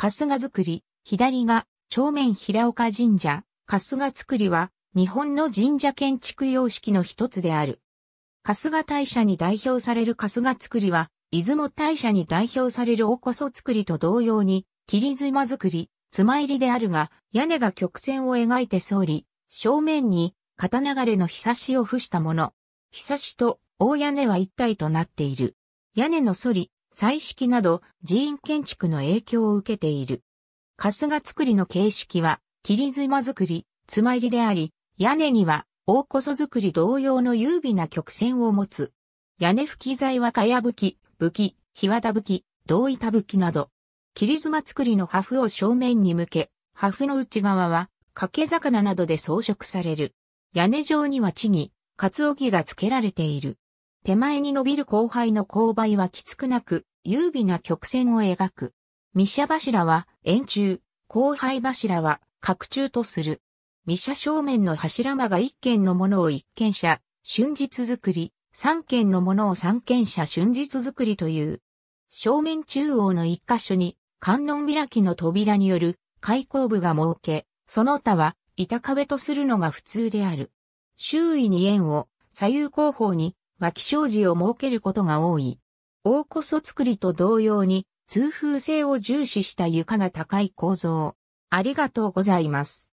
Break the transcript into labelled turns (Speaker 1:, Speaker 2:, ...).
Speaker 1: 春日造り、左が、正面平岡神社、春日造りは、日本の神社建築様式の一つである。春日大社に代表される春日造りは、出雲大社に代表されるおこそ造りと同様に、霧妻造り、妻入りであるが、屋根が曲線を描いて総理、正面に、片流れの日差しを付したもの。日差しと大屋根は一体となっている。屋根の反り、彩色など寺院建築の影響を受けている。春日造りの形式は、切妻造り、妻入りであり、屋根には大こそ造り同様の優美な曲線を持つ。屋根吹き材はかやぶき、ぶき、ひわたぶき、同板ぶきなど。切妻造りの破風を正面に向け、破風の内側は掛け魚などで装飾される。屋根上には地に、かつおぎが付けられている。手前に伸びる後輩の勾配はきつくなく、優美な曲線を描く。密シ柱は円柱、後輩柱は角柱とする。密シ正面の柱間が一軒のものを一軒車、春日作り、三軒のものを三軒車春日作りという。正面中央の一箇所に観音開きの扉による開口部が設け、その他は板壁とするのが普通である。周囲に円を左右後方に脇障子を設けることが多い。大こそ作りと同様に、通風性を重視した床が高い構造。ありがとうございます。